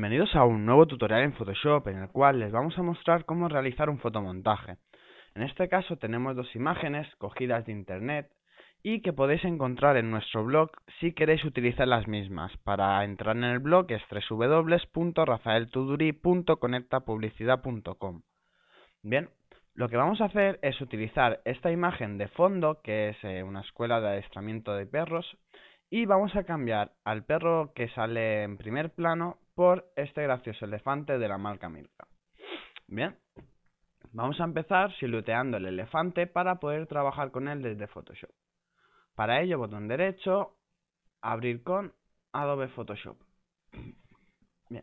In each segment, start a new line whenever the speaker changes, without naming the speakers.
Bienvenidos a un nuevo tutorial en Photoshop en el cual les vamos a mostrar cómo realizar un fotomontaje. En este caso tenemos dos imágenes cogidas de internet y que podéis encontrar en nuestro blog si queréis utilizar las mismas. Para entrar en el blog es www.rafaeltuduri.conectapublicidad.com Bien, lo que vamos a hacer es utilizar esta imagen de fondo que es eh, una escuela de adiestramiento de perros y vamos a cambiar al perro que sale en primer plano por este gracioso elefante de la marca Milka. Bien, vamos a empezar silueteando el elefante para poder trabajar con él desde Photoshop. Para ello, botón derecho, abrir con Adobe Photoshop. Bien.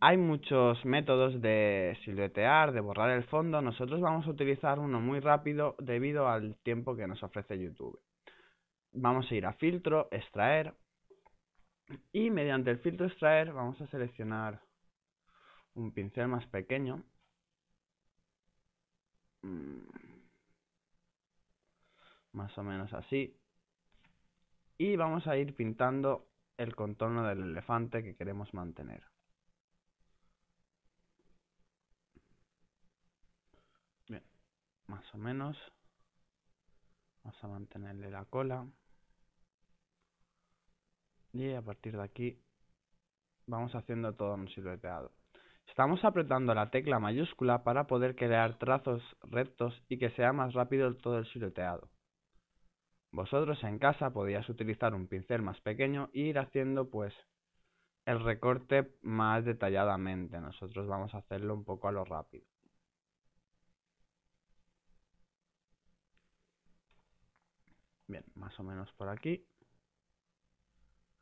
Hay muchos métodos de siluetear, de borrar el fondo. Nosotros vamos a utilizar uno muy rápido debido al tiempo que nos ofrece YouTube. Vamos a ir a filtro, extraer, y mediante el filtro extraer vamos a seleccionar un pincel más pequeño mm. más o menos así y vamos a ir pintando el contorno del elefante que queremos mantener bien más o menos vamos a mantenerle la cola y a partir de aquí vamos haciendo todo un silueteado. Estamos apretando la tecla mayúscula para poder crear trazos rectos y que sea más rápido todo el silueteado. Vosotros en casa podíais utilizar un pincel más pequeño e ir haciendo pues el recorte más detalladamente. Nosotros vamos a hacerlo un poco a lo rápido. Bien, más o menos por aquí.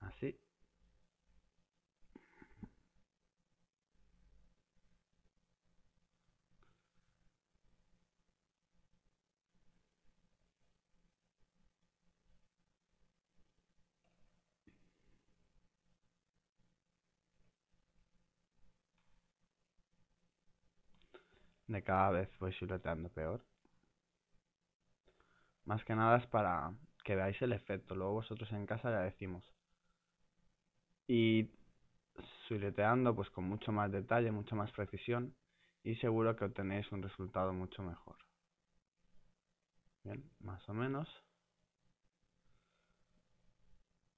Así. de cada vez voy silueteando peor. Más que nada es para que veáis el efecto, luego vosotros en casa ya decimos y suileteando pues con mucho más detalle, mucho más precisión y seguro que obtenéis un resultado mucho mejor. Bien, más o menos.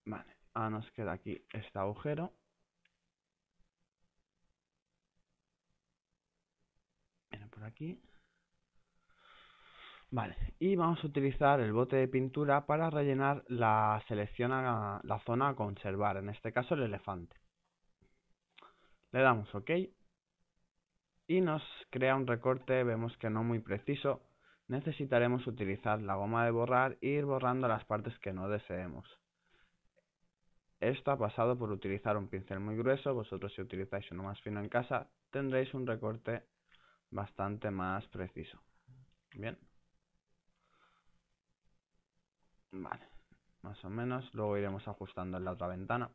Vale, ahora nos queda aquí este agujero. Viene por aquí. Vale, y vamos a utilizar el bote de pintura para rellenar la selección la zona a conservar, en este caso el elefante. Le damos OK y nos crea un recorte, vemos que no muy preciso. Necesitaremos utilizar la goma de borrar e ir borrando las partes que no deseemos. Esto ha pasado por utilizar un pincel muy grueso, vosotros si utilizáis uno más fino en casa tendréis un recorte bastante más preciso. Bien. Vale, más o menos. Luego iremos ajustando en la otra ventana.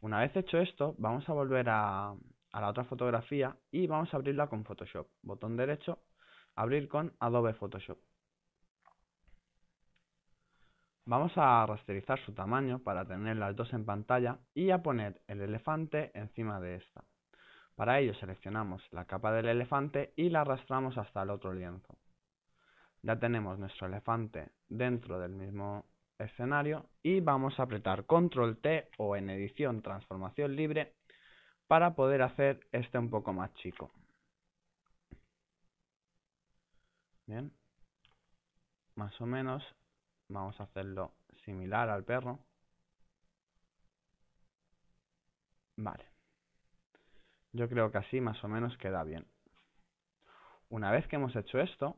Una vez hecho esto, vamos a volver a, a la otra fotografía y vamos a abrirla con Photoshop. Botón derecho, abrir con Adobe Photoshop. Vamos a rasterizar su tamaño para tener las dos en pantalla y a poner el elefante encima de esta. Para ello seleccionamos la capa del elefante y la arrastramos hasta el otro lienzo ya tenemos nuestro elefante dentro del mismo escenario y vamos a apretar control T o en edición transformación libre para poder hacer este un poco más chico. Bien, más o menos vamos a hacerlo similar al perro. Vale, yo creo que así más o menos queda bien. Una vez que hemos hecho esto,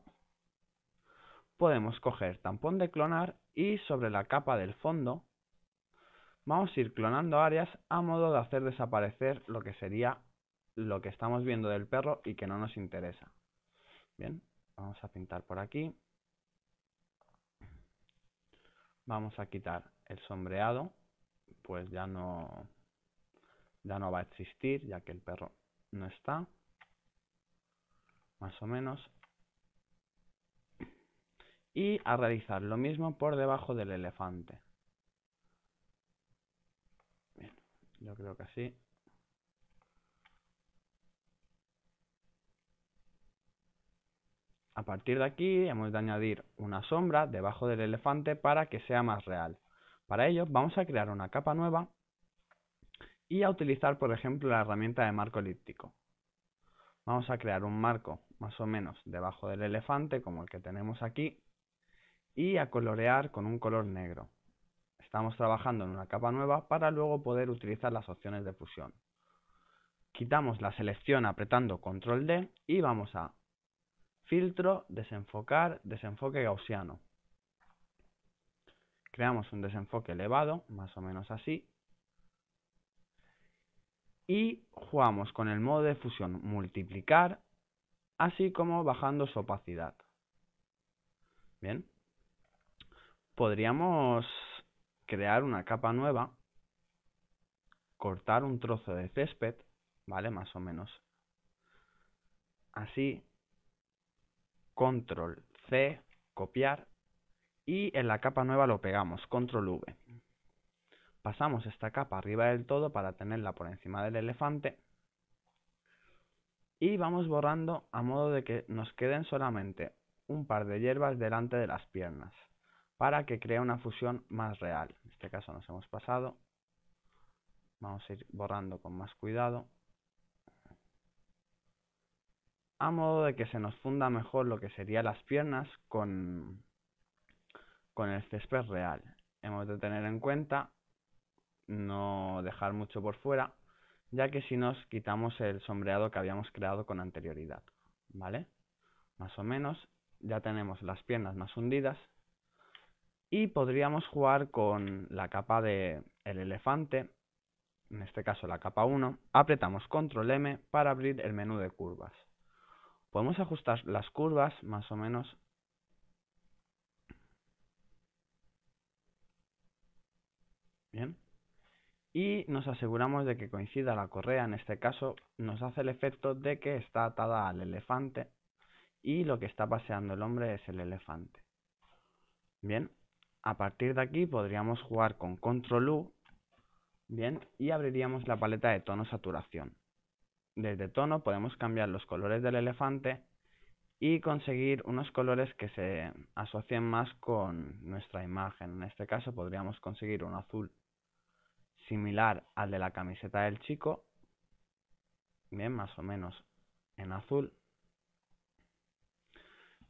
podemos coger tampón de clonar y sobre la capa del fondo vamos a ir clonando áreas a modo de hacer desaparecer lo que sería lo que estamos viendo del perro y que no nos interesa. Bien, vamos a pintar por aquí. Vamos a quitar el sombreado, pues ya no, ya no va a existir ya que el perro no está. Más o menos y a realizar lo mismo por debajo del elefante. yo creo que así. A partir de aquí hemos de añadir una sombra debajo del elefante para que sea más real. Para ello vamos a crear una capa nueva y a utilizar por ejemplo la herramienta de marco elíptico. Vamos a crear un marco más o menos debajo del elefante como el que tenemos aquí y a colorear con un color negro. Estamos trabajando en una capa nueva para luego poder utilizar las opciones de fusión. Quitamos la selección apretando control D y vamos a filtro, desenfocar, desenfoque gaussiano. Creamos un desenfoque elevado, más o menos así. Y jugamos con el modo de fusión multiplicar, así como bajando su opacidad. Bien podríamos crear una capa nueva, cortar un trozo de césped, ¿vale? Más o menos. Así, control C, copiar, y en la capa nueva lo pegamos, control V. Pasamos esta capa arriba del todo para tenerla por encima del elefante. Y vamos borrando a modo de que nos queden solamente un par de hierbas delante de las piernas para que crea una fusión más real. En este caso nos hemos pasado. Vamos a ir borrando con más cuidado. A modo de que se nos funda mejor lo que serían las piernas con, con el césped real. Hemos de tener en cuenta no dejar mucho por fuera, ya que si nos quitamos el sombreado que habíamos creado con anterioridad, ¿vale? Más o menos, ya tenemos las piernas más hundidas y podríamos jugar con la capa del el elefante, en este caso la capa 1. Apretamos control M para abrir el menú de curvas. Podemos ajustar las curvas más o menos Bien. Y nos aseguramos de que coincida la correa, en este caso nos hace el efecto de que está atada al elefante y lo que está paseando el hombre es el elefante. Bien, a partir de aquí podríamos jugar con control U, bien, y abriríamos la paleta de tono saturación. Desde tono podemos cambiar los colores del elefante y conseguir unos colores que se asocien más con nuestra imagen. En este caso podríamos conseguir un azul similar al de la camiseta del chico, bien, más o menos en azul,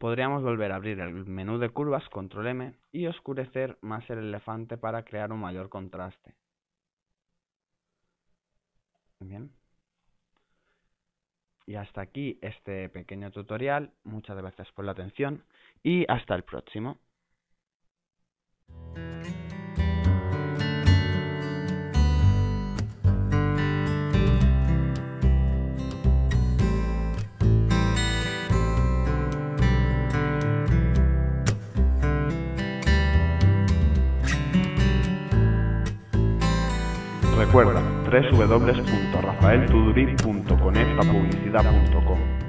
Podríamos volver a abrir el menú de curvas control M y oscurecer más el elefante para crear un mayor contraste. Bien. Y hasta aquí este pequeño tutorial. Muchas gracias por la atención y hasta el próximo. Recuerda www.rafaeltuduri.conectapublicidad.com